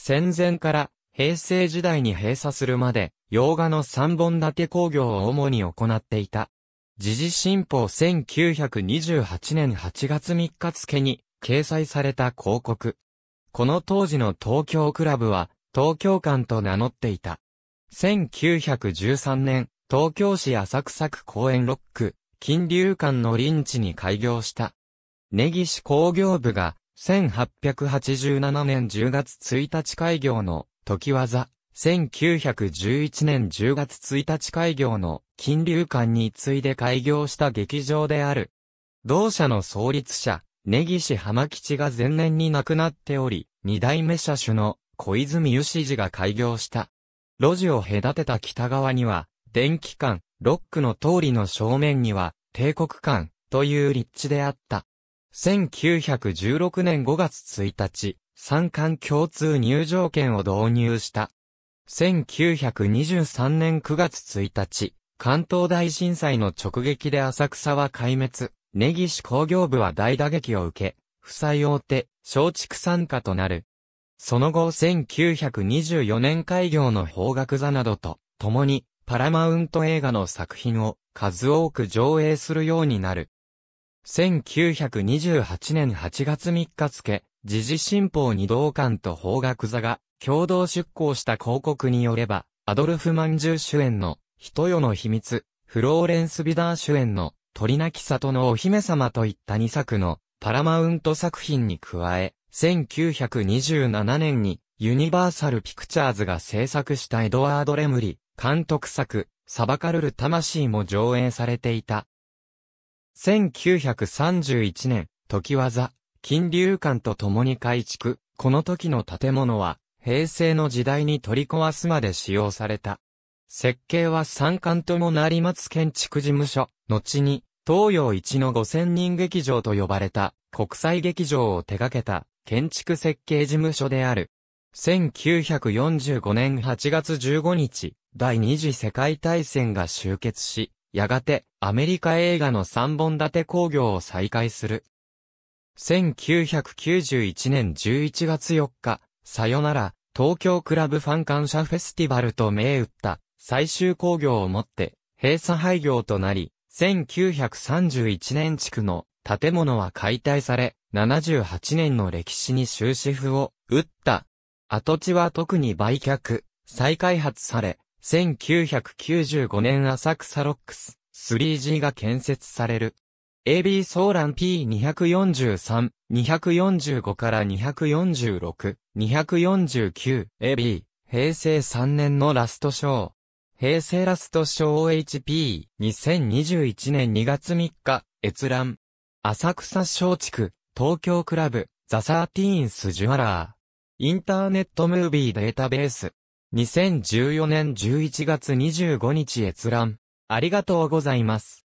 戦前から平成時代に閉鎖するまで、洋画の三本立て工業を主に行っていた。時事新報1928年8月3日付に掲載された広告。この当時の東京クラブは、東京館と名乗っていた。1913年、東京市浅草区公園ッ区、金龍館の臨地に開業した。根岸工業部が1887年10月1日開業の、時技ざ、1911年10月1日開業の、金流館に次いで開業した劇場である。同社の創立者、根岸浜吉が前年に亡くなっており、二代目社主の小泉義次が開業した。路地を隔てた北側には、電気館、ロックの通りの正面には、帝国館という立地であった。1916年5月1日、三冠共通入場券を導入した。1923年9月1日、関東大震災の直撃で浅草は壊滅、根岸工業部は大打撃を受け、負債用手、松竹参加となる。その後1924年開業の方角座などと、共に、パラマウント映画の作品を数多く上映するようになる。1928年8月3日付、時事新報二道館と法学座が共同出向した広告によれば、アドルフ・マンジュ主演の、人よの秘密、フローレンス・ビダー主演の、鳥なき里のお姫様といった2作の、パラマウント作品に加え、1927年に、ユニバーサル・ピクチャーズが制作したエドワード・レムリ、監督作、サバカルル魂も上映されていた。1931年、時技、金流館と共に改築、この時の建物は、平成の時代に取り壊すまで使用された。設計は三冠とも成松建築事務所、後に、東洋一の五千人劇場と呼ばれた、国際劇場を手掛けた、建築設計事務所である。1945年8月15日、第二次世界大戦が終結し、やがてアメリカ映画の三本立て工業を再開する。1991年11月4日、さよなら、東京クラブファン感謝フェスティバルと銘打った最終工業をもって閉鎖廃業となり、1931年地区の建物は解体され、78年の歴史に終止符を打った。跡地は特に売却、再開発され、1995年浅草ロックス 3G が建設される。AB ソーラン P243、245から246、249、AB、平成3年のラストショー。平成ラストショー OHP、2021年2月3日、閲覧。浅草小竹東京クラブ、ザ・サーティーンス・ジュアラー。インターネットムービーデータベース。2014年11月25日閲覧。ありがとうございます。